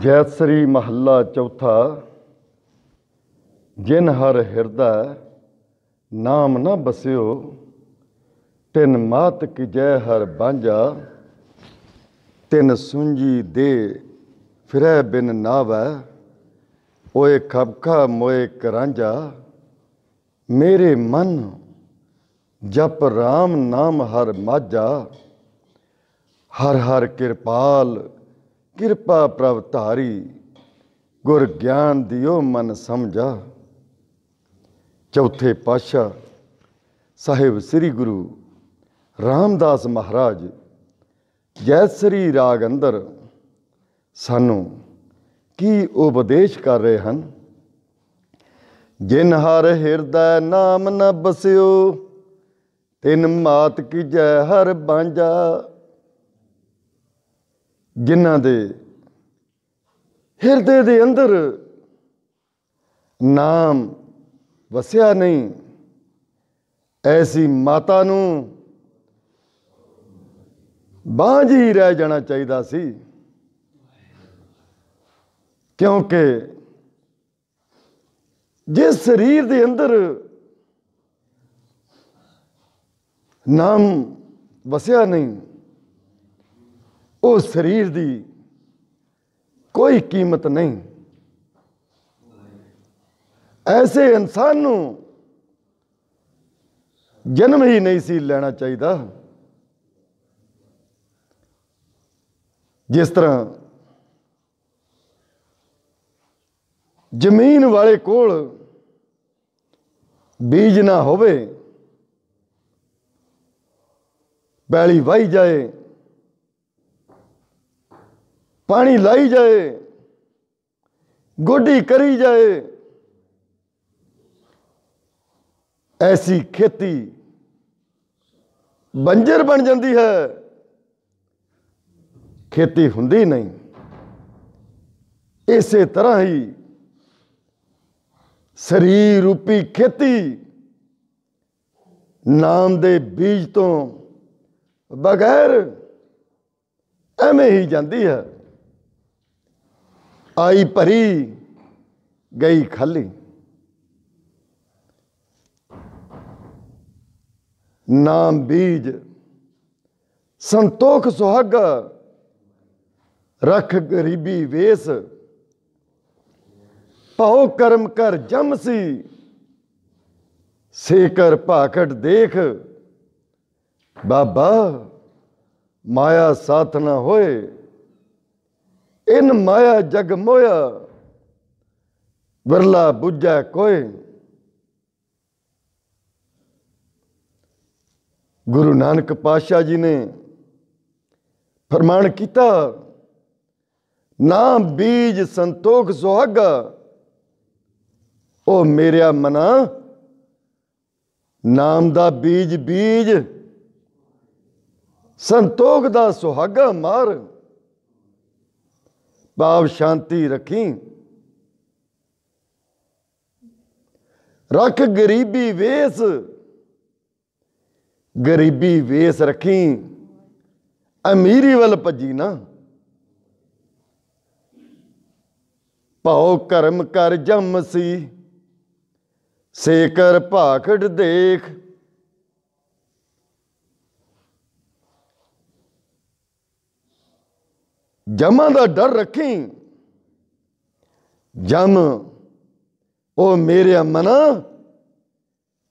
ਜੈਸਰੀ ਮਹੱਲਾ ਚੌਥਾ ਜਿਨ ਹਰ ਹਿਰਦਾ ਨਾਮ ਨਾ ਬਸਿਓ ਤਿਨ ਮਾਤ ਕੀ ਜੈ ਹਰ ਬਾਂਝਾ ਤਿਨ ਸੁੰਜੀ ਦੇ ਫਿਰੈ ਬਿਨ ਨਾਵੈ ਓਏ ਖਬਖਾ ਮੋਏ ਕਰਾਂਝਾ ਮੇਰੇ ਮਨ ਜਪ ਰਾਮ ਨਾਮ ਹਰ ਮਾਝਾ ਹਰ ਹਰ ਕਿਰਪਾਲ ਕਿਰਪਾ ਪ੍ਰਭ ਧਾਰੀ ਗੁਰ ਗਿਆਨ ਦਿਓ ਮਨ ਸਮਝਾ ਚੌਥੇ ਪਾਸ਼ਾ ਸਾਹਿਬ ਸ੍ਰੀ ਗੁਰੂ ਰਾਮਦਾਸ ਮਹਾਰਾਜ ਜੈ ਸ੍ਰੀ ਰਾਗ ਅੰਦਰ ਸਾਨੂੰ ਕੀ ਉਪਦੇਸ਼ ਕਰ ਰਹੇ ਹਨ ਜਿਨ ਹਰ ਹਿਰਦੈ ਨਾਮ ਨ ਬਸਿਓ ਤਿਨ ਮਾਤ ਕੀ ਜੈ ਹਰ ਬਾਂਝਾ ਜਿਨ੍ਹਾਂ ਦੇ ਹਿਰਦੇ ਦੇ ਅੰਦਰ ਨਾਮ ਵਸਿਆ ਨਹੀਂ ਐਸੀ ਮਾਤਾ ਨੂੰ ਬਾਝ ਹੀ ਰਹਿ ਜਾਣਾ ਚਾਹੀਦਾ ਸੀ ਕਿਉਂਕਿ ਜਿਸ ਸਰੀਰ ਦੇ ਅੰਦਰ ਨਾਮ ਵਸਿਆ ਨਹੀਂ ਉਹ ਸਰੀਰ ਦੀ ਕੋਈ ਕੀਮਤ ਨਹੀਂ ਐਸੇ ਇਨਸਾਨ ਨੂੰ ਜਨਮ ਹੀ ਨਹੀਂ ਸੀ ਲੈਣਾ ਚਾਹੀਦਾ ਜਿਸ ਤਰ੍ਹਾਂ ਜ਼ਮੀਨ ਵਾਲੇ ਕੋਲ ਬੀਜ ਨਾ ਹੋਵੇ ਬੈਲੀ ਵਹੀ ਜਾਏ ਪਾਣੀ ਲਾਈ ਜਾਏ ਗੋਡੀ ਕਰੀ ਜਾਏ ਐਸੀ ਖੇਤੀ ਬੰਜਰ ਬਣ ਜਾਂਦੀ ਹੈ ਖੇਤੀ ਹੁੰਦੀ ਨਹੀਂ ਇਸੇ ਤਰ੍ਹਾਂ ਹੀ ਸਰੀਰ ਰੂਪੀ ਖੇਤੀ ਨਾਮ ਦੇ ਬੀਜ ਤੋਂ ਬਗੈਰ ਐਵੇਂ ਹੀ ਜਾਂਦੀ ਹੈ ਆਈ ਭਰੀ ਗਈ ਖਾਲੀ ਨਾਮ ਬੀਜ ਸੰਤੋਖ ਸੁਹਾਗ ਰਖ ਗਰੀਬੀ ਵੇਸ ਭਉ ਕਰਮ ਕਰ ਜਮ ਸੀ ਸੇਕਰ ਭਾਖਟ ਦੇਖ ਬਾਬਾ ਮਾਇਆ ਸਾਥ ਨਾ ਹੋਏ ਇਨ ਮਾਇਆ ਜਗ ਮੋਇਆ ਵਰਲਾ ਬੁੱਝੈ ਕੋਇ ਗੁਰੂ ਨਾਨਕ ਪਾਤਸ਼ਾਹ ਜੀ ਨੇ ਫਰਮਾਨ ਕੀਤਾ ਨਾ ਬੀਜ ਸੰਤੋਖ ਸੁਹਾਗਾ ਉਹ ਮੇਰਿਆ ਮਨਾ ਨਾਮ ਦਾ ਬੀਜ ਬੀਜ ਸੰਤੋਖ ਦਾ ਸੁਹਾਗਾ ਮਾਰ ਭਾਵ ਸ਼ਾਂਤੀ ਰੱਖੀ ਰੱਖ ਗਰੀਬੀ ਵੇਸ ਗਰੀਬੀ ਵੇਸ ਰੱਖੀ ਅਮੀਰੀ ਵੱਲ ਭੱਜੀ ਨਾ ਭਾਉ ਕਰਮ ਕਰ ਜਮਸੀ ਸੇਕਰ ਭਾਖੜ ਦੇਖ ਜਮਾਂ ਦਾ ਡਰ ਰੱਖੀ ਜਮ ਉਹ ਮੇਰੇ ਅਮਨ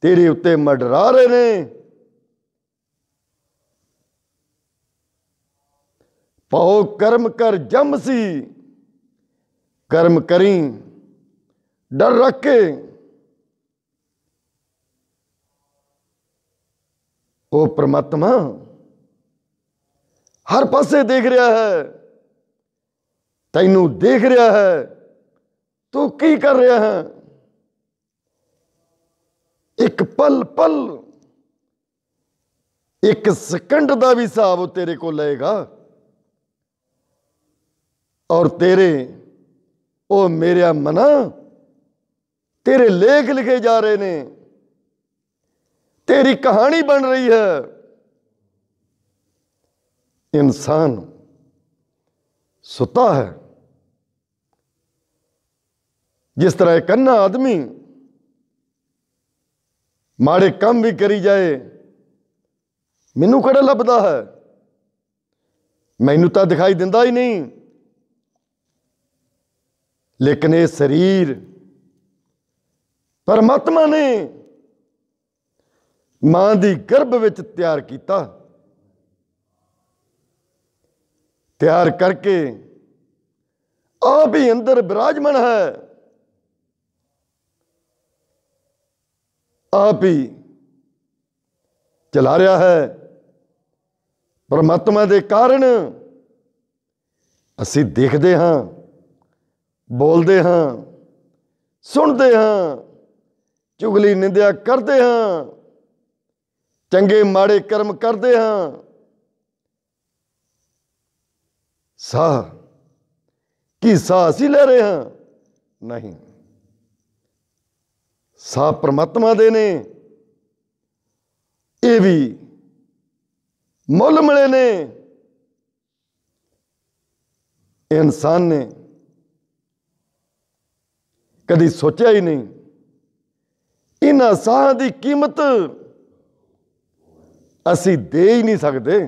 ਤੇਰੇ ਉੱਤੇ ਮਡਰਾ ਰਹੇ ਨੇ ਪਾਉ ਕਰਮ ਕਰ ਜਮ ਸੀ ਕਰਮ ਕਰੀ ਡਰ ਰੱਖ ਕੇ ਉਹ ਪ੍ਰਮਾਤਮਾ ਹਰ ਪਾਸੇ ਦੇਖ ਰਿਹਾ ਹੈ ਤੈਨੂੰ ਦੇਖ ਰਿਹਾ ਹੈ ਤੂੰ ਕੀ ਕਰ ਰਿਹਾ ਹੈ ਇੱਕ ਪਲ ਪਲ ਇੱਕ ਸਕਿੰਟ ਦਾ ਵੀ ਹਿਸਾਬ ਉਹ ਤੇਰੇ ਕੋਲ ਲਏਗਾ ਔਰ ਤੇਰੇ ਉਹ ਮੇਰਿਆ ਮਨਾ ਤੇਰੇ ਲੇਖ ਲਿਖੇ ਜਾ ਰਹੇ ਨੇ ਤੇਰੀ ਕਹਾਣੀ ਬਣ ਰਹੀ ਹੈ ਇਨਸਾਨ ਸੁਤਾ ਹੈ ਜਿਸ ਤਰ੍ਹਾਂ ਇੱਕ ਅੰਨਾ ਆਦਮੀ ਮਾੜੇ ਕੰਮ ਵੀ ਕਰੀ ਜਾਏ ਮੈਨੂੰ ਕਿਹੜਾ ਲੱਭਦਾ ਹੈ ਮੈਨੂੰ ਤਾਂ ਦਿਖਾਈ ਦਿੰਦਾ ਹੀ ਨਹੀਂ ਲੇਕਿਨ ਇਹ ਸਰੀਰ ਪਰਮਾਤਮਾ ਨੇ ਮਾਂ ਦੀ ਗਰਭ ਵਿੱਚ ਤਿਆਰ ਕੀਤਾ ਤਿਆਰ ਕਰਕੇ ਆਪ ਹੀ ਅੰਦਰ ਬਿਰਾਜਮਣ ਹੈ ਆਪ ਹੀ ਚਲਾ ਰਿਹਾ ਹੈ ਪਰਮਾਤਮਾ ਦੇ ਕਾਰਨ ਅਸੀਂ ਦੇਖਦੇ ਹਾਂ ਬੋਲਦੇ ਹਾਂ ਸੁਣਦੇ ਹਾਂ ਚੁਗਲੀ ਨਿੰਦਿਆ ਕਰਦੇ ਹਾਂ ਚੰਗੇ ਮਾੜੇ ਕਰਮ ਕਰਦੇ ਹਾਂ ਸਾ ਕੀ ਸਾਸੀ ਅਸੀਂ ਲੈ ਰਹੇ ਹਾਂ ਨਹੀਂ ਸਾਹ ਪਰਮਾਤਮਾ ਦੇ ਨੇ ਇਹ ਵੀ ਮੁੱਲ ਮਿਲੇ ਨੇ ਇਨਸਾਨ ਨੇ ਕਦੀ ਸੋਚਿਆ ਹੀ ਨਹੀਂ ਇਹਨਾਂ ਸਾਹਾਂ ਦੀ ਕੀਮਤ ਅਸੀਂ ਦੇ ਹੀ ਨਹੀਂ ਸਕਦੇ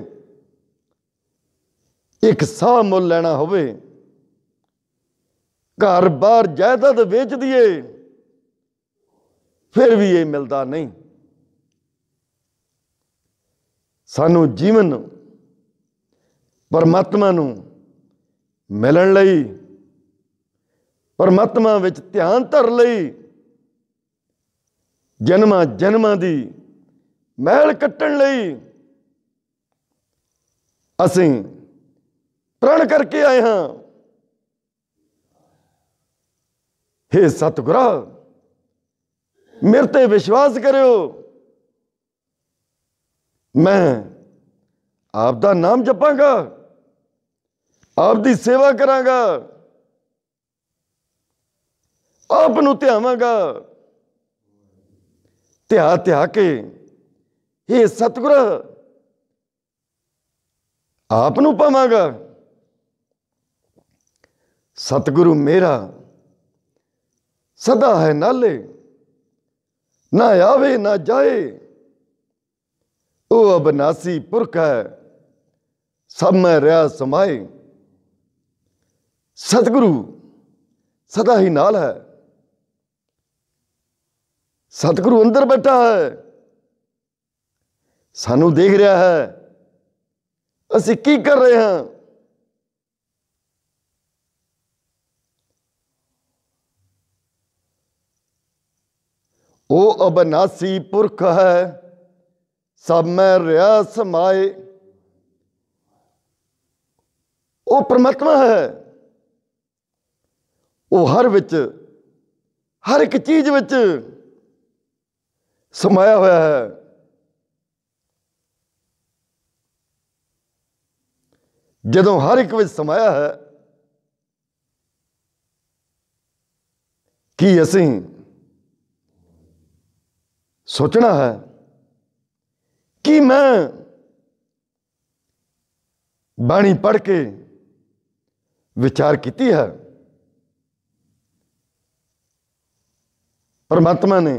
ਇੱਕ ਸਾਹ ਮੁੱਲ ਲੈਣਾ ਹੋਵੇ ਘਰ-ਬਾਰ ਜਾਇਦਾਦ ਵੇਚ ਦਈਏ ਫਿਰ ਵੀ ਇਹ ਮਿਲਦਾ ਨਹੀਂ ਸਾਨੂੰ ਜੀਵਨ ਪਰਮਾਤਮਾ ਨੂੰ ਮਿਲਣ ਲਈ ਪਰਮਾਤਮਾ ਵਿੱਚ ਧਿਆਨ ਧਰ ਲਈ ਜਨਮਾਂ ਜਨਮਾਂ ਦੀ ਮਹਿਲ ਕੱਟਣ ਲਈ ਅਸੀਂ ਪ੍ਰਣ ਕਰਕੇ ਆਏ ਹਾਂ ਹੇ ਸਤਿਗੁਰੂ ਮੇਰੇ ਤੇ ਵਿਸ਼ਵਾਸ ਕਰਿਓ ਮੈਂ ਆਪ ਦਾ ਨਾਮ ਜਪਾਂਗਾ ਆਪ ਦੀ ਸੇਵਾ ਕਰਾਂਗਾ ਆਪ ਨੂੰ ਧਿਆਵਾਂਗਾ ਧਿਆ ਧਿਆ ਕੇ ਇਹ ਸਤਿਗੁਰ ਆਪ ਨੂੰ ਪਾਵਾਂਗਾ ਸਤਿਗੁਰੂ ਮੇਰਾ ਸਦਾ ਹੈ ਨਾਲੇ ਨਾ ਆਵੇ ਨਾ ਜਾਏ ਉਹ ਅਬਨਾਸੀ ਪੁਰਖ ਹੈ ਸਭ ਮੈਂ ਰਿਆ ਸਮਾਏ ਸਤਿਗੁਰੂ ਸਦਾ ਹੀ ਨਾਲ ਹੈ ਸਤਿਗੁਰੂ ਅੰਦਰ ਬੈਠਾ ਹੈ ਸਾਨੂੰ ਦੇਖ ਰਿਹਾ ਹੈ ਅਸੀਂ ਕੀ ਕਰ ਰਹੇ ਹਾਂ ਉਹ ਅਬਨਾਸੀ ਪੁਰਖ ਹੈ ਸਭ ਮੈਂ ਰਿਆ ਸਮਾਏ ਉਹ ਪਰਮਾਤਮਾ ਹੈ ਉਹ ਹਰ ਵਿੱਚ ਹਰ ਇੱਕ ਚੀਜ਼ ਵਿੱਚ ਸਮਾਇਆ ਹੋਇਆ ਹੈ ਜਦੋਂ ਹਰ ਇੱਕ ਵਿੱਚ ਸਮਾਇਆ ਹੈ ਕੀ ਅਸੀਂ ਸੋਚਣਾ ਹੈ ਕਿ ਮੈਂ ਬਾਣੀ ਪੜ੍ਹ ਕੇ ਵਿਚਾਰ ਕੀਤੀ ਹੈ ਪਰਮਾਤਮਾ ਨੇ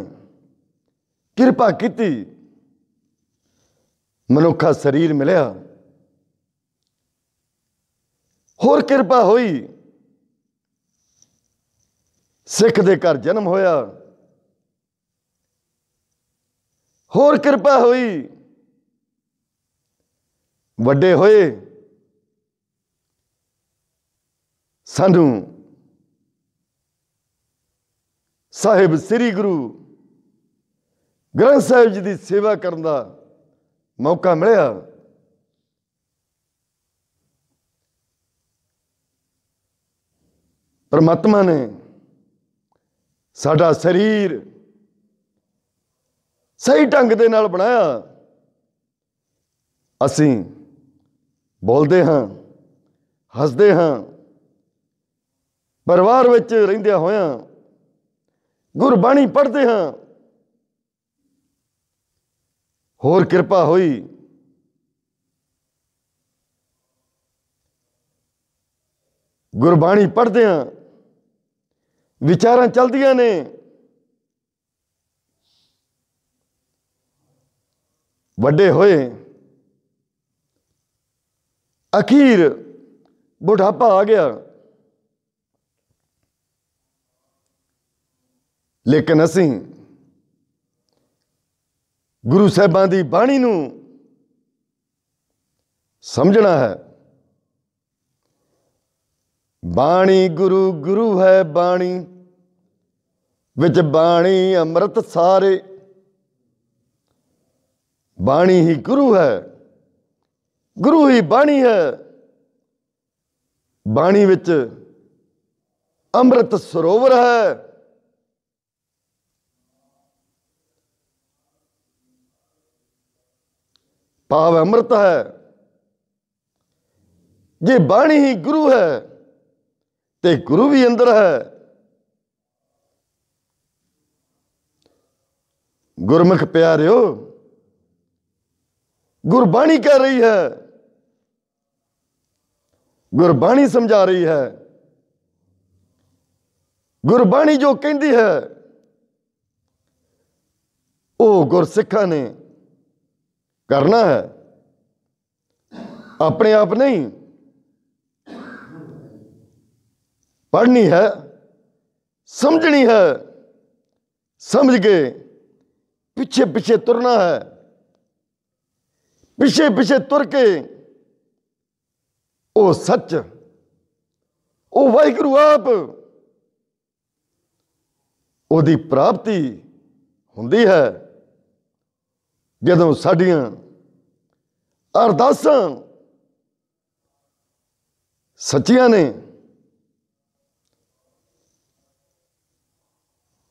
ਕਿਰਪਾ ਕੀਤੀ ਮਨੁੱਖਾ ਸਰੀਰ ਮਿਲਿਆ ਹੋਰ ਕਿਰਪਾ ਹੋਈ ਸਿੱਖ ਦੇ ਘਰ ਜਨਮ ਹੋਇਆ ਹੋਰ ਕਿਰਪਾ ਹੋਈ ਵੱਡੇ ਹੋਏ ਸਾਨੂੰ ਸਾਹਿਬ ਸ੍ਰੀ ਗੁਰੂ ਗ੍ਰੰਥ ਸਾਹਿਬ ਜੀ ਦੀ ਸੇਵਾ ਕਰਨ ਦਾ ਮੌਕਾ ਮਿਲਿਆ ਪਰਮਾਤਮਾ ਨੇ ਸਾਡਾ ਸਰੀਰ ਸਹੀ ਢੰਗ ਦੇ ਨਾਲ ਬਣਾਇਆ ਅਸੀਂ ਬੋਲਦੇ ਹਾਂ ਹੱਸਦੇ ਹਾਂ ਪਰਿਵਾਰ ਵਿੱਚ ਰਹਿੰਦਿਆਂ ਹੋਇਆਂ ਗੁਰਬਾਣੀ ਪੜ੍ਹਦੇ ਹਾਂ ਹੋਰ ਕਿਰਪਾ ਹੋਈ ਗੁਰਬਾਣੀ ਪੜ੍ਹਦੇ ਹਾਂ ਵਿਚਾਰਾਂ ਚਲਦੀਆਂ ਨੇ ਵੱਡੇ ਹੋਏ ਅਖੀਰ ਬੁਢਾਪਾ ਆ ਗਿਆ ਲੇਕਿਨ ਅਸੀਂ ਗੁਰੂ ਸਾਹਿਬਾਂ ਦੀ ਬਾਣੀ ਨੂੰ ਸਮਝਣਾ ਹੈ ਬਾਣੀ ਗੁਰੂ ਗੁਰੂ ਹੈ ਬਾਣੀ ਵਿੱਚ ਬਾਣੀ ਅੰਮ੍ਰਿਤ ਸਾਰੇ ਬਾਣੀ ਹੀ ਗੁਰੂ ਹੈ ਗੁਰੂ ਹੀ ਬਾਣੀ ਹੈ ਬਾਣੀ ਵਿੱਚ ਅੰਮ੍ਰਿਤ ਸਰੋਵਰ ਹੈ ਪਾਵ ਅੰਮ੍ਰਿਤ ਹੈ ਜੇ ਬਾਣੀ ਹੀ ਗੁਰੂ ਹੈ ਤੇ ਗੁਰੂ ਵੀ ਅੰਦਰ ਹੈ ਗੁਰਮੁਖ ਪਿਆਰਿਓ ਗੁਰਬਾਣੀ ਕਹਿ ਰਹੀ ਹੈ ਗੁਰਬਾਣੀ ਸਮਝਾ ਰਹੀ ਹੈ ਗੁਰਬਾਣੀ ਜੋ ਕਹਿੰਦੀ ਹੈ ਉਹ ਗੁਰਸਿੱਖਾਂ ਨੇ ਕਰਨਾ ਹੈ ਆਪਣੇ ਆਪ ਨਹੀਂ ਪੜ੍ਹਨੀ ਹੈ ਸਮਝਣੀ ਹੈ ਸਮਝ ਕੇ ਪਿੱਛੇ ਪਿੱਛੇ ਤੁਰਨਾ ਹੈ ਪਿਛੇ ਪਿਛੇ ਤੁਰ ਕੇ ਉਹ ਸੱਚ ਉਹ ਵਾਹਿਗੁਰੂ ਆਪ ਉਹਦੀ ਪ੍ਰਾਪਤੀ ਹੁੰਦੀ ਹੈ ਜਦੋਂ ਸਾਡੀਆਂ ਅਰਦਾਸਾਂ ਸੱਚੀਆਂ ਨੇ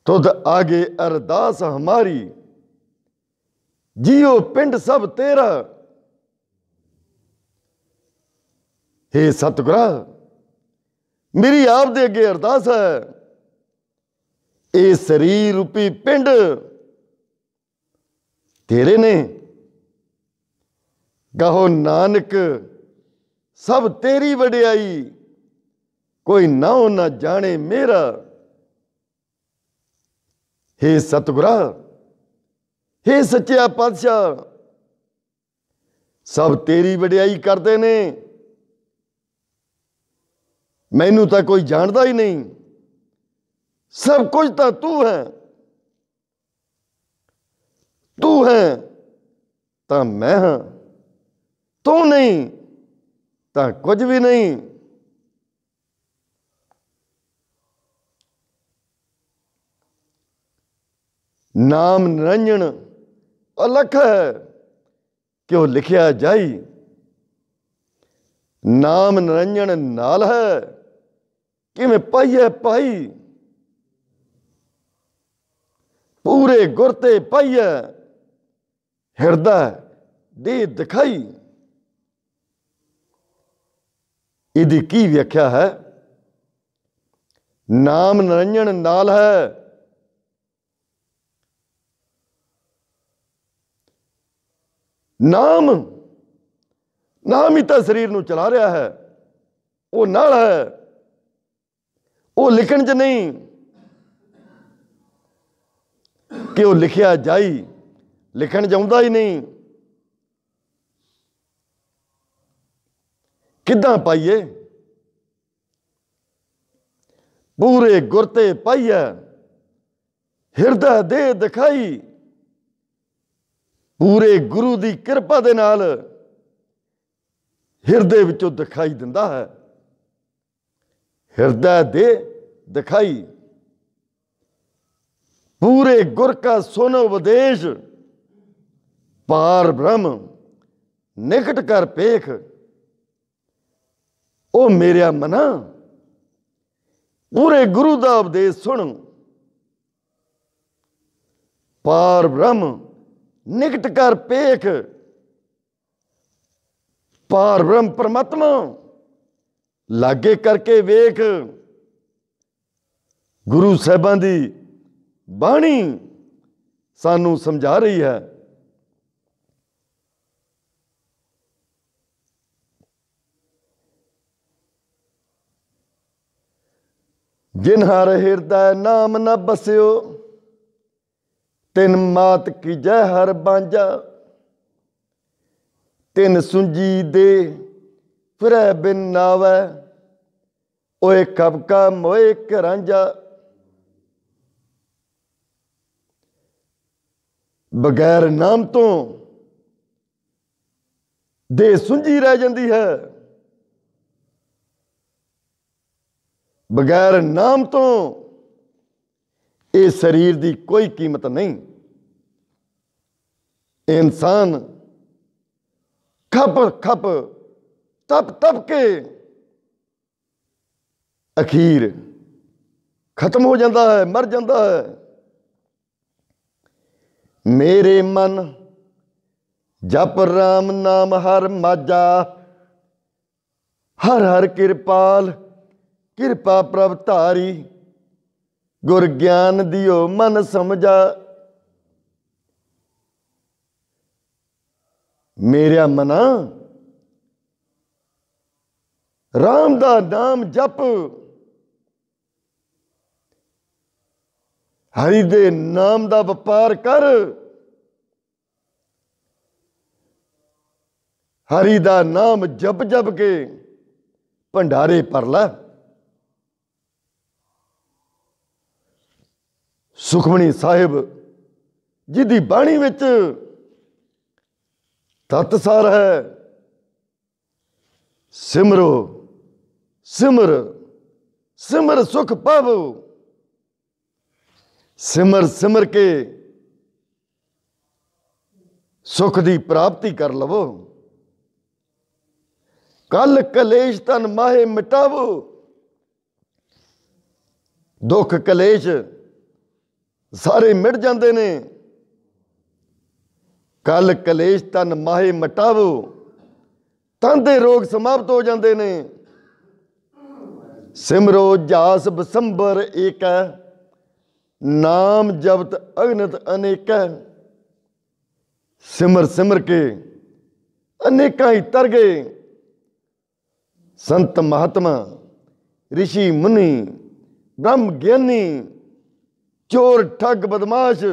ਤੁਧ ਆਗੇ ਅਰਦਾਸ ਹਮਾਰੀ ਜੀਓ ਪਿੰਡ ਸਭ ਤੇਰਾ हे ਸਤਿਗੁਰਾ ਮੇਰੀ ਆਪ ਦੇ ਅੱਗੇ ਅਰਦਾਸ ਹੈ ਇਹ ਸਰੀਰ ਰੂਪੀ ਪਿੰਡ ਤੇਰੇ ਨੇ ਕਹੋ ਨਾਨਕ ਸਭ ਤੇਰੀ ਵਡਿਆਈ ਕੋਈ ਨਾ ਨਾ ਜਾਣੇ ਮੇਰਾ हे ਸਤਿਗੁਰਾ हे ਸੱਚਿਆ ਪਾਤਸ਼ਾਹ ਸਭ ਤੇਰੀ ਵਡਿਆਈ ਕਰਦੇ ਨੇ ਮੈਨੂੰ ਤਾਂ ਕੋਈ ਜਾਣਦਾ ਹੀ ਨਹੀਂ ਸਭ ਕੁਝ ਤਾਂ ਤੂੰ ਹੈ ਤੂੰ ਹੈ ਤਾਂ ਮੈਂ ਹਾਂ ਤੂੰ ਨਹੀਂ ਤਾਂ ਕੁਝ ਵੀ ਨਹੀਂ ਨਾਮ ਨਿਰੰਜਣ ਅਲਖ ਹੈ ਕਿਉਂ ਲਿਖਿਆ ਜਾਈ ਨਾਮ ਨਿਰੰਜਨ ਨਾਲ ਹੈ ਕਿਵੇਂ ਪਾਈਏ ਪਾਈ ਪੂਰੇ ਗੁਰ ਤੇ ਪਾਈਏ ਹਿਰਦਾ ਦੇ ਦਿਖਾਈ ਇਹਦੀ ਕੀ ਵਿਆਖਿਆ ਹੈ ਨਾਮ ਨਿਰੰਜਨ ਨਾਲ ਹੈ ਨਾਮ ਨਾਮ ਹੀ ਤਾਂ ਸਰੀਰ ਨੂੰ ਚਲਾ ਰਿਹਾ ਹੈ ਉਹ ਨਾਲ ਹੈ ਉਹ ਲਿਖਣ 'ਚ ਨਹੀਂ ਕਿ ਉਹ ਲਿਖਿਆ ਜਾਈ ਲਿਖਣ ਜਾਂਦਾ ਹੀ ਨਹੀਂ ਕਿੱਦਾਂ ਪਾਈਏ ਪੂਰੇ ਗੁਰਤੇ ਪਾਈਏ ਹਿਰਦਾ ਦੇ ਦਿਖਾਈ ਪੂਰੇ ਗੁਰੂ ਦੀ ਕਿਰਪਾ ਦੇ ਨਾਲ ਹਿਰਦੇ ਵਿੱਚੋਂ ਦਿਖਾਈ ਦਿੰਦਾ ਹੈ ਹਿਰਦਾ ਦੇ ਦਿਖਾਈ ਪੂਰੇ ਗੁਰ ਕਾ ਸੋਨੋ ਵਿਦੇਸ਼ ਪਾਰ ਬ੍ਰਹਮ ਨਿਕਟ ਕਰ ਪੇਖ ਉਹ ਮੇਰਿਆ ਮਨਾ ਪੂਰੇ ਗੁਰੂ ਦਾ ਉਪਦੇਸ਼ ਸੁਣ ਪਾਰ ਬ੍ਰਹਮ ਨਿਕਟ ਕਰ ਪੇਖ ਪਰ ਬ੍ਰਹਮ ਪਰਮਾਤਮਾ ਲਾਗੇ ਕਰਕੇ ਵੇਖ ਗੁਰੂ ਸਾਹਿਬਾਂ ਦੀ ਬਾਣੀ ਸਾਨੂੰ ਸਮਝਾ ਰਹੀ ਹੈ ਜਿਨ ਹਰ ਹਿਰਦੈ ਨਾਮ ਨ ਬਸਿਓ ਤਿਨ ਮਾਤ ਕੀ ਹਰ ਬਾਂਝਾ ਤਿੰਨ ਸੁੰਜੀ ਦੇ ਫਿਰੈ ਬਿਨ ਨਾਵੇ ਓਏ ਕਬਕਾ ਮੋਏ ਕਰਾਂਜਾ ਬਗੈਰ ਨਾਮ ਤੋਂ ਦੇ ਸੁੰਜੀ ਰਹਿ ਜਾਂਦੀ ਹੈ ਬਗੈਰ ਨਾਮ ਤੋਂ ਇਹ ਸਰੀਰ ਦੀ ਕੋਈ ਕੀਮਤ ਨਹੀਂ ਇਨਸਾਨ ਖੱਪ ਖੱਪ ਤਪ ਤਪ ਕੇ ਅਖੀਰ ਖਤਮ ਹੋ ਜਾਂਦਾ ਹੈ ਮਰ ਜਾਂਦਾ ਹੈ ਮੇਰੇ ਮਨ ਜਪ ਰਾਮ ਨਾਮ ਹਰ ਮਾਜਾ ਹਰ ਹਰ ਕਿਰਪਾਲ ਕਿਰਪਾ ਪ੍ਰਭ ਧਾਰੀ ਗੁਰ ਗਿਆਨ ਦਿਓ ਮਨ ਸਮਝਾ ਮੇਰਿਆ ਮਨਾ RAM ਦਾ ਨਾਮ ਜਪ ਹਰੀ ਦੇ ਨਾਮ ਦਾ ਵਪਾਰ ਕਰ ਹਰੀ ਦਾ ਨਾਮ ਜਪ ਜਪ ਕੇ ਭੰਡਾਰੇ ਪਰ ਲੈ ਸੁਖਮਣੀ ਸਾਹਿਬ ਜਿਹਦੀ ਬਾਣੀ ਵਿੱਚ ਤਤ ਸਰ ਹੈ ਸਿਮਰੋ ਸਿਮਰ ਸਿਮਰ ਸੁਖ ਪਾਵੋ ਸਿਮਰ ਸਿਮਰ ਕੇ ਸੁਖ ਦੀ ਪ੍ਰਾਪਤੀ ਕਰ ਲਵੋ ਕਲ ਕਲੇਸ਼ ਤਨ ਮਾਹੇ ਮਿਟਾਵੋ ਦੁੱਖ ਕਲੇਸ਼ ਸਾਰੇ ਮਿਟ ਜਾਂਦੇ ਨੇ ਕਲ ਕਲੇਸ਼ ਤਨ ਮਾਹੇ ਮਟਾਵੋ ਤਾਂ ਦੇ ਰੋਗ ਸਮਾਪਤ ਹੋ ਜਾਂਦੇ ਨੇ ਸਿਮਰੋ ਜਾਸ ਬਸੰਬਰ ਏਕ ਨਾਮ ਜਪਤ ਅਗਨਤ ਅਨੇਕ ਸਿਮਰ ਸਿਮਰ ਕੇ ਅਨੇਕਾਂ ਹੀ ਤਰ ਗਏ ਸੰਤ ਮਹਾਤਮਾ ઋષਿ मुनि બ્રહ્મ ज्ञानी ਚੋਰ ਠੱਗ ਬਦਮਾਸ਼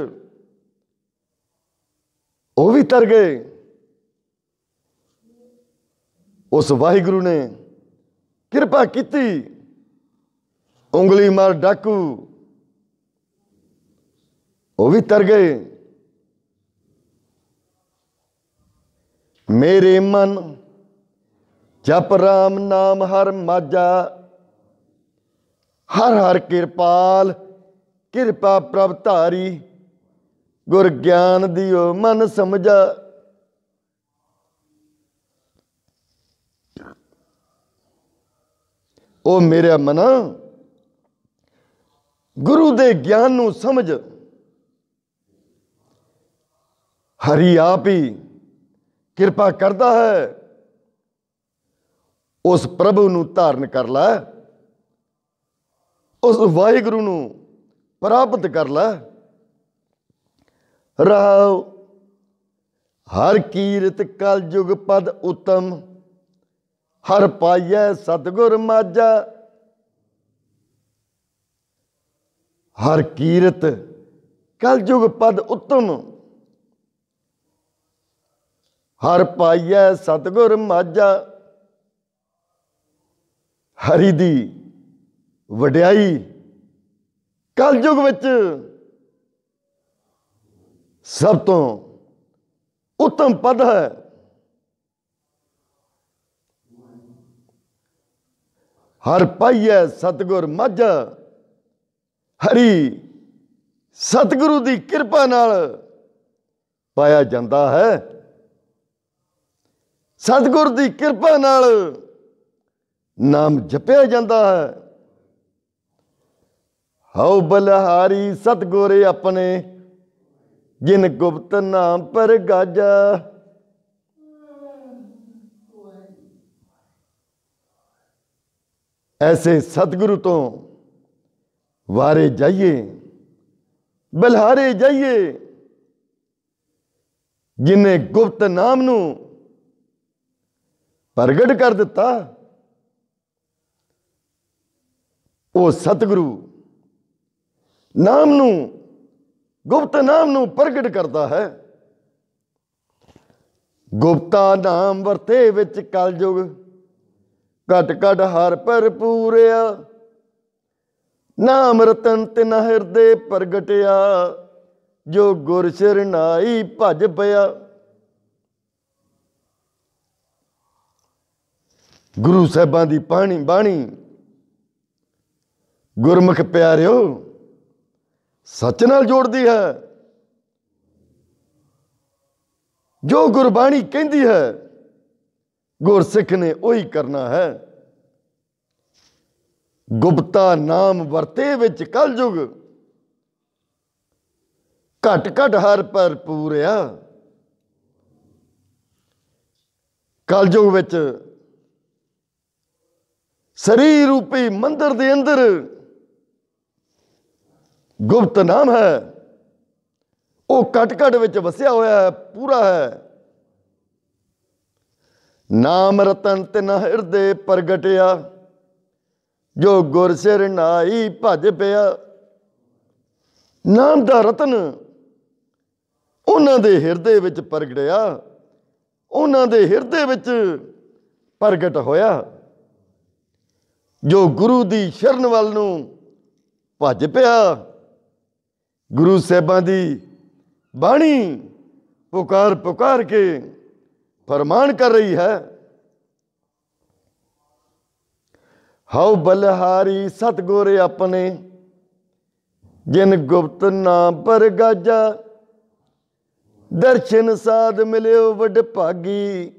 ਉਹ ਵੀ ਤਰ ਗਏ ਉਸ ਵਾਹਿਗੁਰੂ ਨੇ ਕਿਰਪਾ ਕੀਤੀ ਉਂਗਲੀ ਮਾਰ ਡਾਕੂ ਉਹ ਵੀ ਤਰ ਗਏ ਮੇਰੇ ਮਨ ਜਪ ਰਾਮ ਨਾਮ ਹਰ ਮਾਜਾ ਹਰ ਹਰ ਕਿਰਪਾਲ ਕਿਰਪਾ ਪ੍ਰਭ ਧਾਰੀ ਗੁਰ ਗਿਆਨ ਦਿਓ ਮਨ ਸਮਝਾ ਉਹ ਮੇਰਾ ਮਨਾ ਗੁਰੂ ਦੇ ਗਿਆਨ ਨੂੰ ਸਮਝ ਹਰੀ ਆਪ ਹੀ ਕਿਰਪਾ ਕਰਦਾ ਹੈ ਉਸ ਪ੍ਰਭੂ ਨੂੰ ਧਾਰਨ ਕਰ ਲੈ ਉਸ ਵਾਹਿਗੁਰੂ ਨੂੰ ਪ੍ਰਾਪਤ ਕਰ ਲੈ ਰਹਾਉ ਹਰ ਕੀਰਤ ਕਲ ਜੁਗ ਪਦ ਉਤਮ ਹਰ ਪਾਈਐ ਸਤਗੁਰ ਮਾਜਾ ਹਰ ਕੀਰਤ ਕਲ ਜੁਗ ਪਦ ਉਤਮ ਹਰ ਪਾਈਐ ਸਤਗੁਰ ਮਾਜਾ ਹਰੀ ਦੀ ਵਡਿਆਈ ਕਲਯੁਗ ਵਿੱਚ ਸਭ ਤੋਂ ਉੱਤਮ ਪਦ ਹੈ ਹਰ ਪਈਏ ਸਤਗੁਰ ਮੱਝ ਹਰੀ ਸਤਗੁਰੂ ਦੀ ਕਿਰਪਾ ਨਾਲ ਪਾਇਆ ਜਾਂਦਾ ਹੈ ਸਤਗੁਰ ਦੀ ਕਿਰਪਾ ਨਾਲ ਨਾਮ ਜਪਿਆ ਜਾਂਦਾ ਹੈ ਹਉ ਬਲਹਾਰੀ ਸਤਗੁਰੇ ਆਪਣੇ ਜਿਨ ਗੁਪਤ ਨਾਮ ਪਰ ਗਾਜਾ ਐਸੇ ਸਤਿਗੁਰੂ ਤੋਂ ਵਾਰੇ ਜਾਈਏ ਬਲਹਾਰੇ ਜਾਈਏ ਜਿਨੇ ਗੁਪਤ ਨਾਮ ਨੂੰ ਪ੍ਰਗਟ ਕਰ ਦਿੱਤਾ ਉਹ ਸਤਿਗੁਰੂ ਨਾਮ ਨੂੰ ਗੁਪਤ ਨਾਮ ਨੂੰ ਪ੍ਰਗਟ ਕਰਦਾ ਹੈ ਗੁਪਤਾ ਨਾਮ ਵਰਤੇ ਵਿੱਚ ਕਲਯੁਗ ਘਟ ਘਟ ਹਰ ਭਰਪੂਰਿਆ ਨਾਮ ਰਤਨ ਤਿਨ ਹਿਰਦੇ ਪ੍ਰਗਟਿਆ ਜੋ ਗੁਰ ਸ਼ਰਨਾਈ ਭਜ ਪਿਆ ਗੁਰੂ ਸਾਹਿਬਾਂ ਦੀ ਪਾਣੀ ਬਾਣੀ ਗੁਰਮੁਖ ਪਿਆਰਿਓ ਸੱਚ ਨਾਲ ਜੋੜਦੀ ਹੈ ਜੋ ਗੁਰਬਾਣੀ ਕਹਿੰਦੀ ਹੈ ਗੁਰਸਿੱਖ ਨੇ ਉਹੀ ਕਰਨਾ ਹੈ ਗੁਪਤਾ ਨਾਮ ਵਰਤੇ ਵਿੱਚ ਕਲਯੁਗ ਘਟ ਘਟ ਹਰ ਭਰਪੂਰ ਆ ਕਲਯੁਗ ਵਿੱਚ ਸਰੀਰ ਰੂਪੀ ਮੰਦਰ ਦੇ ਅੰਦਰ ਗੁਪਤ ਨਾਮ ਹੈ ਉਹ ਕਟਕਟ ਵਿੱਚ ਵਸਿਆ ਹੋਇਆ ਹੈ ਪੂਰਾ ਹੈ ਨਾਮ ਰਤਨ ਤਿਨ ਹਿਰਦੇ ਪ੍ਰਗਟਿਆ ਜੋ ਗੁਰ ਸਿਰ ਨਾਈ ਭਜ ਪਿਆ ਨਾਮ ਦਾ ਰਤਨ ਉਹਨਾਂ ਦੇ ਹਿਰਦੇ ਵਿੱਚ ਪ੍ਰਗਟਿਆ ਉਹਨਾਂ ਦੇ ਹਿਰਦੇ ਵਿੱਚ ਪ੍ਰਗਟ ਹੋਇਆ ਜੋ ਗੁਰੂ ਦੀ ਸ਼ਰਨ ਵੱਲ ਨੂੰ ਭੱਜ ਪਿਆ ਗੁਰੂ ਸਾਹਿਬਾਂ ਦੀ ਬਾਣੀ ਪੁਕਾਰ ਪੁਕਾਰ ਕੇ ਫਰਮਾਨ ਕਰ ਰਹੀ ਹੈ ਹਉ ਬਲਹਾਰੀ ਸਤਗੁਰ ਆਪਣੇ ਜਿਨ ਗੁਪਤ ਨਾਮ ਪਰਗਾਜਾ ਦਰਸ਼ਨ ਸਾਧ ਮਿਲਿਓ ਵੱਡ ਭਾਗੀ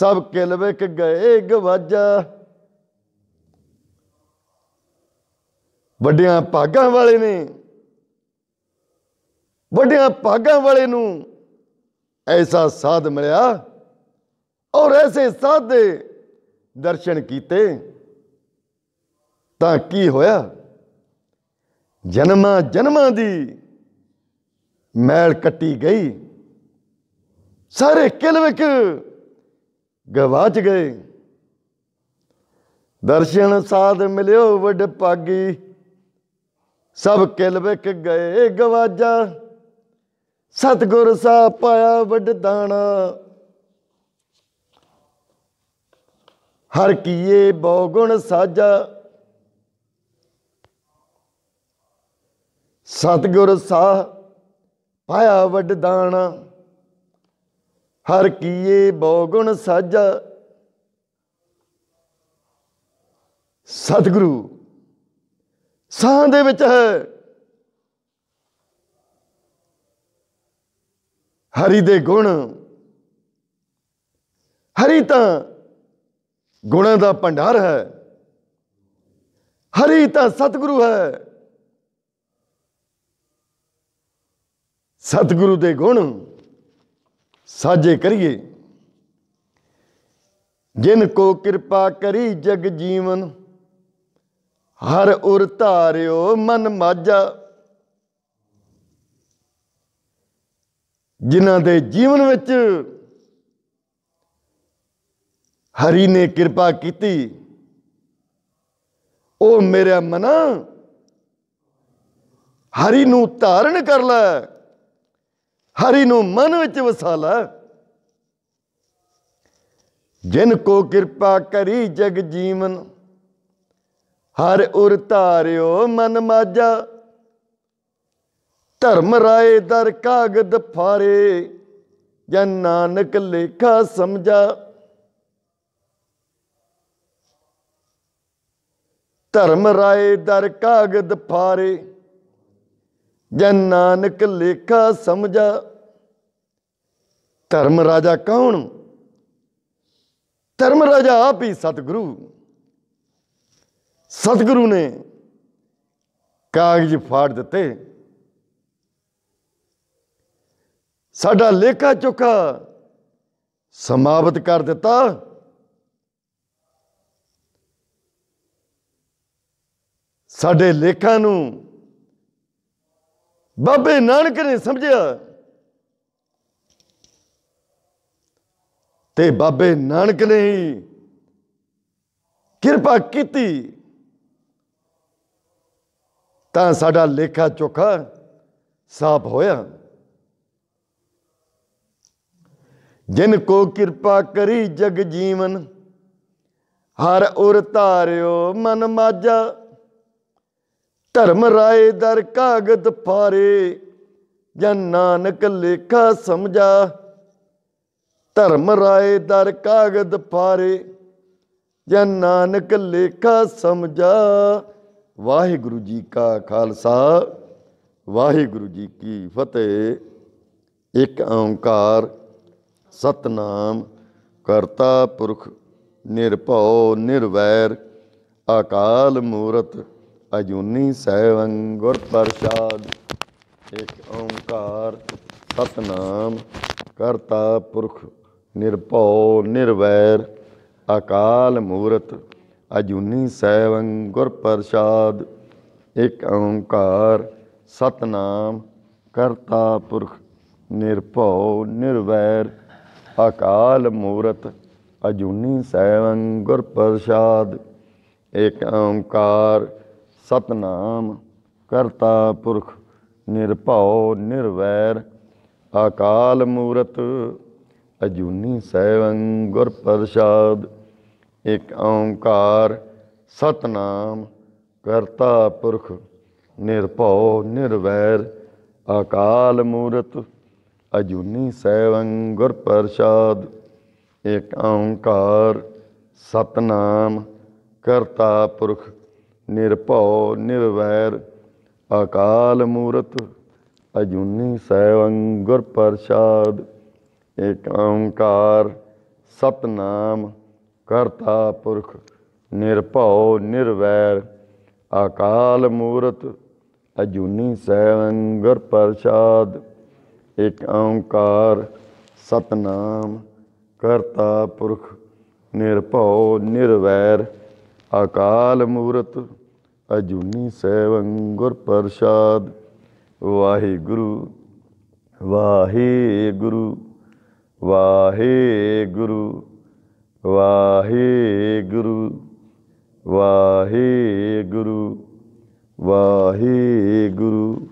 ਸਭ ਕਿਲ ਵਿਕ ਗਏ ਗਵਾਜਾ ਵੱਡਿਆਂ ਭਾਗਾਂ ਵਾਲੇ ਨੇ ਵੱਡਿਆਂ ਭਾਗਾਂ ਵਾਲੇ ਨੂੰ ਐਸਾ ਸਾਧ ਮਿਲਿਆ ਔਰ ਐਸੇ ਸਾਧ ਦੇ ਦਰਸ਼ਨ ਕੀਤੇ ਤਾਂ ਕੀ ਹੋਇਆ ਜਨਮਾਂ ਜਨਮਾਂ ਦੀ ਮੈਲ ਕੱਟੀ ਗਈ ਸਾਰੇ ਕਿਲਵਿਕ ਗਵਾਚ ਗਏ ਦਰਸ਼ਨ ਸਾਧ ਮਿਲਿਓ ਵਡ ਪਾਗੀ ਸਭ ਕਿਲਵਿਕ ਗਏ ਗਵਾਜਾ ਸਤਗੁਰ ਸਾ ਪਾਇਆ ਵਡਦਾਣਾ ਹਰ ਕੀਏ ਬਹੁ ਗੁਣ ਸਾਜਾ ਸਤਗੁਰ ਸਾਹ ਪਾਇਆ ਵਡਦਾਣਾ ਹਰ ਕੀਏ ਬਹੁ ਗੁਣ ਸਾਜਾ ਸਤਗੁਰੂ ਸਾਹ ਦੇ ਵਿੱਚ ਹੈ ਹਰੀ ਦੇ ਗੁਣ ਹਰੀ ਤਾਂ ਗੁਣਾਂ ਦਾ ਭੰਡਾਰ ਹੈ ਹਰੀ ਤਾਂ ਸਤਿਗੁਰੂ ਹੈ ਸਤਿਗੁਰੂ ਦੇ ਗੁਣ ਸਾਜੇ ਕਰੀਏ ਜਿਨ ਕੋ ਕਿਰਪਾ ਕਰੀ ਜਗ ਜੀਵਨ ਹਰ ਉਰ ਧਾਰਿਓ ਮਨ ਮਾਜਾ ਜਿਨ੍ਹਾਂ ਦੇ ਜੀਵਨ ਵਿੱਚ ਹਰੀ ਨੇ ਕਿਰਪਾ ਕੀਤੀ ਉਹ ਮੇਰਾ ਮਨਾ ਹਰੀ ਨੂੰ ਧਾਰਨ ਕਰ ਲੈ ਹਰੀ ਨੂੰ ਮਨ ਵਿੱਚ ਵਸਾ ਲੈ ਜਿਨ ਕੋ ਕਿਰਪਾ ਕਰੀ ਜਗ ਜੀਵਨ ਹਰ ਉਰ ਧਾਰਿਓ ਮਨ ਮਾਜਾ ਧਰਮ ਰਾਏ ਦਰ ਕਾਗਦ ਫਾਰੇ ਜਨ ਨਾਨਕ ਲੇਖਾ ਸਮਝਾ ਧਰਮ ਰਾਏ ਦਰ ਕਾਗਦ ਫਾਰੇ ਜਨ ਨਾਨਕ ਲੇਖਾ ਸਮਝਾ ਧਰਮ ਰਾਜਾ ਕੌਣ ਧਰਮ ਰਾਜਾ ਆਪ ਹੀ ਸਤਿਗੁਰੂ ਸਤਿਗੁਰੂ ਨੇ ਕਾਗਜ਼ ਫਾੜ ਦਿੱਤੇ ਸਾਡਾ ਲੇਖਾ ਚੁਕਾ ਸਮਾਪਤ ਕਰ ਦਿੱਤਾ ਸਾਡੇ ਲੇਖਾਂ ਨੂੰ ਬਾਬੇ ਨਾਨਕ ਨੇ ਸਮਝਿਆ ਤੇ ਬਾਬੇ ਨਾਨਕ ਨੇ ਹੀ ਕਿਰਪਾ ਕੀਤੀ ਤਾਂ ਸਾਡਾ ਲੇਖਾ ਚੁੱਕਾ ਸਾਫ਼ ਹੋਇਆ ਜਿਨ ਕੋ ਕਿਰਪਾ ਕਰੀ ਜਗ ਜੀਵਨ ਹਰ ਉਰ ਧਾਰਿਓ ਮਨ ਮਾਜਾ ਧਰਮ ਰਾਏ ਦਰ ਕਾਗਦ ਫਾਰੇ ਜਨ ਨਾਨਕ ਲੇਖਾ ਸਮਝਾ ਧਰਮ ਰਾਏ ਦਰ ਕਾਗਦ ਫਾਰੇ ਜਨ ਨਾਨਕ ਲੇਖਾ ਸਮਝਾ ਵਾਹਿਗੁਰੂ ਜੀ ਕਾ ਖਾਲਸਾ ਵਾਹਿਗੁਰੂ ਜੀ ਕੀ ਫਤਿਹ ਇੱਕ ਓੰਕਾਰ ਸਤਨਾਮ ਕਰਤਾ ਪੁਰਖ ਨਿਰਭਉ ਨਿਰਵੈਰ ਅਕਾਲ ਮੂਰਤ ਅਜੂਨੀ ਸੈਵੰ ਗੁਰ ਪ੍ਰਸਾਦ ਇੱਕ ਓੰਕਾਰ ਸਤਨਾਮ ਕਰਤਾ ਪੁਰਖ ਨਿਰਭਉ ਨਿਰਵੈਰ ਅਕਾਲ ਮੂਰਤ ਅਜੂਨੀ ਸੈਵੰ ਗੁਰ ਪ੍ਰਸਾਦ ਇੱਕ ਓੰਕਾਰ ਸਤਨਾਮ ਕਰਤਾ ਪੁਰਖ ਨਿਰਭਉ ਨਿਰਵੈਰ ਅਕਾਲ ਮੂਰਤ ਅਜੂਨੀ ਸੈਵੰ ਗੁਰ ਪ੍ਰਸਾਦ ਏਕ ਓੰਕਾਰ ਸਤਨਾਮ ਕਰਤਾ ਪੁਰਖ ਨਿਰਭਉ ਨਿਰਵੈਰ ਅਕਾਲ ਮੂਰਤ ਅਜੂਨੀ ਸੈਵੰ ਗੁਰ ਪ੍ਰਸਾਦ ਏਕ ਓੰਕਾਰ ਸਤਨਾਮ ਕਰਤਾ ਪੁਰਖ ਨਿਰਭਉ ਨਿਰਵੈਰ ਅਕਾਲ ਮੂਰਤ ਅਜੂਨੀ ਸੈਵੰ ਗੁਰ ਪ੍ਰਸਾਦ ਇਕ ਓੰਕਾਰ ਸਤਨਾਮ ਕਰਤਾ ਪੁਰਖ ਨਿਰਭਉ ਨਿਰਵੈਰ ਅਕਾਲ ਮੂਰਤ ਅਜੂਨੀ ਸੈਵੰ ਗੁਰ ਪ੍ਰਸਾਦ ਇਕ ਓੰਕਾਰ ਸਤਨਾਮ ਕਰਤਾ ਪੁਰਖ ਨਿਰਭਉ ਨਿਰਵੈਰ ਅਕਾਲ ਮੂਰਤ ਅਜੂਨੀ ਸੈਵੰ ਗੁਰ ਪ੍ਰਸਾਦ ਇੱਕ ਓੰਕਾਰ ਸਤਨਾਮ ਕਰਤਾ ਪੁਰਖ ਨਿਰਭਉ ਨਿਰਵੈਰ ਅਕਾਲ ਮੂਰਤ ਅਜੂਨੀ ਸੇਵੰ ਗੁਰ ਪ੍ਰਸਾਦ ਵਾਹਿਗੁਰੂ ਵਾਹਿਗੁਰੂ ਵਾਹਿਗੁਰੂ ਵਾਹਿਗੁਰੂ ਵਾਹਿਗੁਰੂ ਵਾਹਿਗੁਰੂ